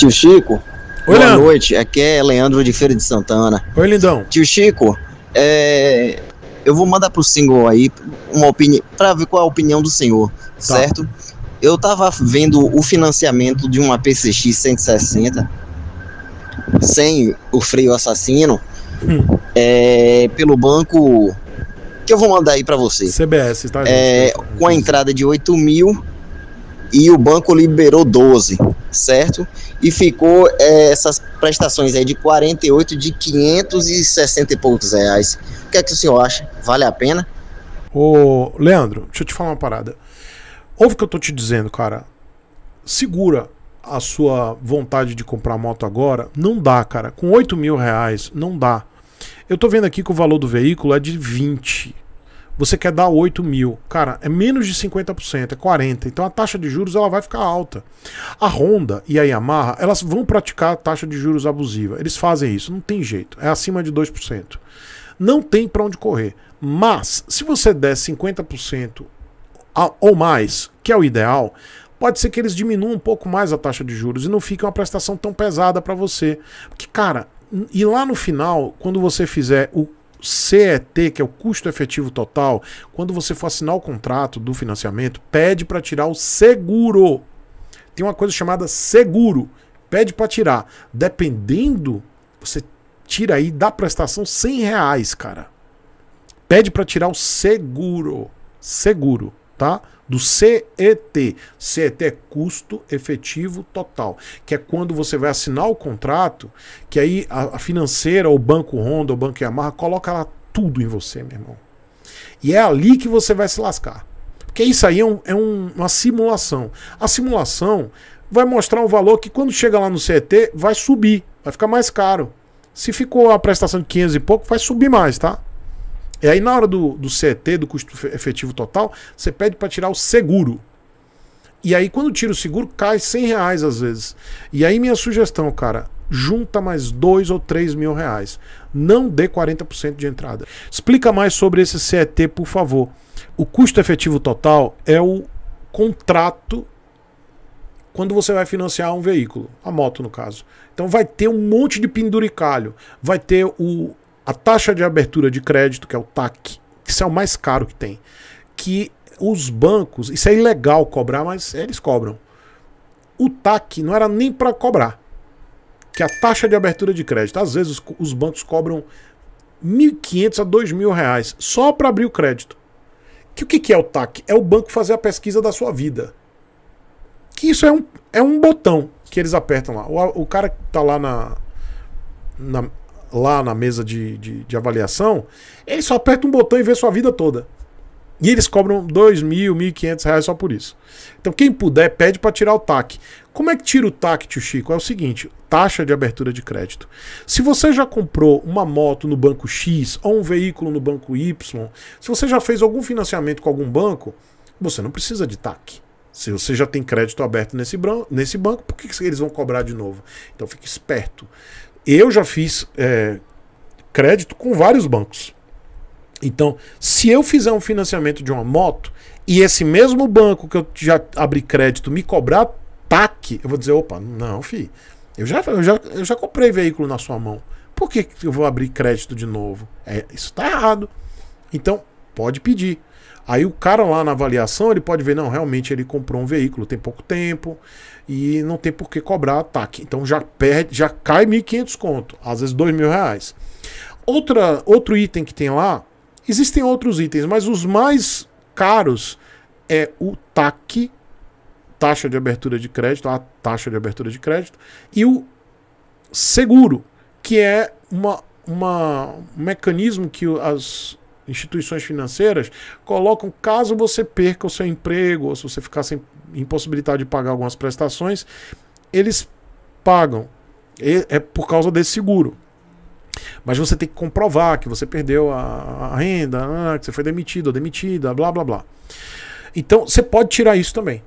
Tio Chico, Oi, boa Leandro. noite. Aqui é Leandro de Feira de Santana. Oi, lindão. Tio Chico, é, eu vou mandar pro single aí uma opinião para ver qual é a opinião do senhor, tá. certo? Eu tava vendo o financiamento de uma PCX 160 sem o freio assassino hum. é, pelo banco que eu vou mandar aí para você. CBS, tá? É, com a entrada de 8 mil e o banco liberou 12 certo? E ficou é, essas prestações aí de 48 de 560 e poucos reais. O que é que o senhor acha? Vale a pena? Ô, Leandro, deixa eu te falar uma parada. Ouve o que eu tô te dizendo, cara. Segura a sua vontade de comprar moto agora. Não dá, cara. Com 8 mil reais, não dá. Eu tô vendo aqui que o valor do veículo é de 20 você quer dar 8 mil. Cara, é menos de 50%, é 40%. Então a taxa de juros ela vai ficar alta. A Honda e a Yamaha, elas vão praticar a taxa de juros abusiva. Eles fazem isso, não tem jeito. É acima de 2%. Não tem para onde correr. Mas, se você der 50% a, ou mais, que é o ideal, pode ser que eles diminuam um pouco mais a taxa de juros e não fique uma prestação tão pesada para você. Porque, cara, e lá no final, quando você fizer o CET, que é o custo efetivo total, quando você for assinar o contrato do financiamento, pede para tirar o seguro. Tem uma coisa chamada seguro. Pede para tirar. Dependendo, você tira aí da prestação 100 reais, cara. Pede para tirar o seguro. Seguro tá? Do CET. CET é custo efetivo total, que é quando você vai assinar o contrato, que aí a, a financeira, ou o banco Honda, ou o banco Yamaha, coloca lá tudo em você, meu irmão. E é ali que você vai se lascar. Porque isso aí é, um, é um, uma simulação. A simulação vai mostrar um valor que quando chega lá no CET vai subir, vai ficar mais caro. Se ficou a prestação de 500 e pouco, vai subir mais, tá? E aí, na hora do, do CET, do custo efetivo total, você pede para tirar o seguro. E aí, quando tira o seguro, cai 100 reais às vezes. E aí, minha sugestão, cara, junta mais dois ou três mil reais. Não dê 40% de entrada. Explica mais sobre esse CET, por favor. O custo efetivo total é o contrato quando você vai financiar um veículo, a moto no caso. Então vai ter um monte de penduricalho, vai ter o a taxa de abertura de crédito, que é o TAC, que isso é o mais caro que tem, que os bancos, isso é ilegal cobrar, mas eles cobram. O TAC não era nem para cobrar, que é a taxa de abertura de crédito. Às vezes os, os bancos cobram 1.500 a 2.000 reais só para abrir o crédito. Que o que, que é o TAC? É o banco fazer a pesquisa da sua vida. Que isso é um, é um botão que eles apertam lá. O, o cara que está lá na, na, lá na mesa de, de, de avaliação, ele só aperta um botão e vê sua vida toda. E eles cobram dois mil, mil quinhentos reais só por isso. Então quem puder pede para tirar o TAC. Como é que tira o TAC, tio Chico? É o seguinte, taxa de abertura de crédito. Se você já comprou uma moto no banco X ou um veículo no banco Y, se você já fez algum financiamento com algum banco, você não precisa de TAC. Se você já tem crédito aberto nesse, nesse banco, por que, que eles vão cobrar de novo? Então fique esperto. Eu já fiz é, crédito com vários bancos. Então, se eu fizer um financiamento de uma moto e esse mesmo banco que eu já abri crédito me cobrar TAC, eu vou dizer: opa, não, fi. Eu já, eu, já, eu já comprei veículo na sua mão. Por que, que eu vou abrir crédito de novo? É, isso está errado. Então, pode pedir. Aí o cara lá na avaliação, ele pode ver, não, realmente ele comprou um veículo, tem pouco tempo e não tem por que cobrar ataque. Então já perde, já cai 1.500 conto, às vezes dois mil reais. Outra, outro item que tem lá, existem outros itens, mas os mais caros é o TAC, taxa de abertura de crédito, a taxa de abertura de crédito, e o seguro, que é uma, uma, um mecanismo que as instituições financeiras colocam caso você perca o seu emprego ou se você ficar sem impossibilidade de pagar algumas prestações, eles pagam. E é por causa desse seguro. Mas você tem que comprovar que você perdeu a, a renda, ah, que você foi demitido ou demitida, blá blá blá. Então você pode tirar isso também.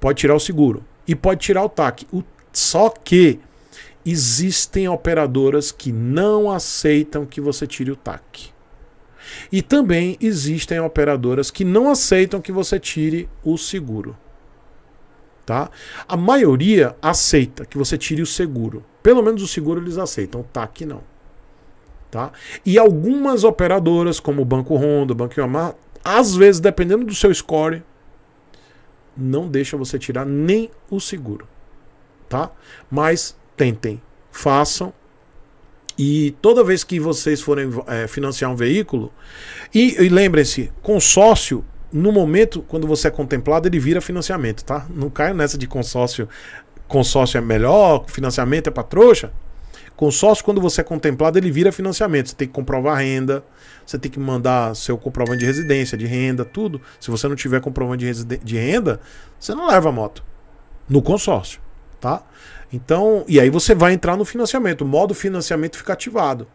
Pode tirar o seguro e pode tirar o TAC. O, só que existem operadoras que não aceitam que você tire o TAC. E também existem operadoras que não aceitam que você tire o seguro. Tá? A maioria aceita que você tire o seguro. Pelo menos o seguro eles aceitam, tá que não. Tá? E algumas operadoras, como o Banco Honda, Banco Yamaha, às vezes, dependendo do seu score, não deixa você tirar nem o seguro. Tá? Mas tentem, façam e toda vez que vocês forem é, financiar um veículo, e, e lembrem-se, consórcio, no momento, quando você é contemplado, ele vira financiamento, tá? Não caia nessa de consórcio, consórcio é melhor, financiamento é pra trouxa. Consórcio, quando você é contemplado, ele vira financiamento. Você tem que comprovar renda, você tem que mandar seu comprovante de residência, de renda, tudo. Se você não tiver comprovante de, de renda, você não leva a moto no consórcio tá? Então, e aí você vai entrar no financiamento. O modo financiamento fica ativado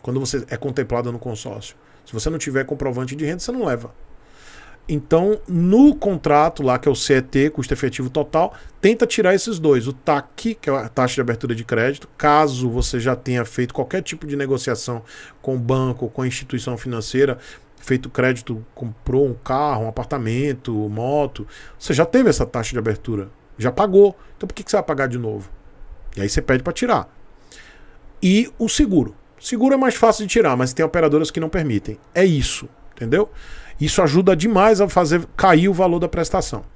quando você é contemplado no consórcio. Se você não tiver comprovante de renda, você não leva. Então, no contrato lá, que é o CET, custo efetivo total, tenta tirar esses dois. O TAC, que é a taxa de abertura de crédito, caso você já tenha feito qualquer tipo de negociação com o banco, com a instituição financeira, feito crédito, comprou um carro, um apartamento, moto, você já teve essa taxa de abertura. Já pagou. Então por que, que você vai pagar de novo? E aí você pede para tirar. E o seguro. Seguro é mais fácil de tirar, mas tem operadoras que não permitem. É isso, entendeu? Isso ajuda demais a fazer cair o valor da prestação.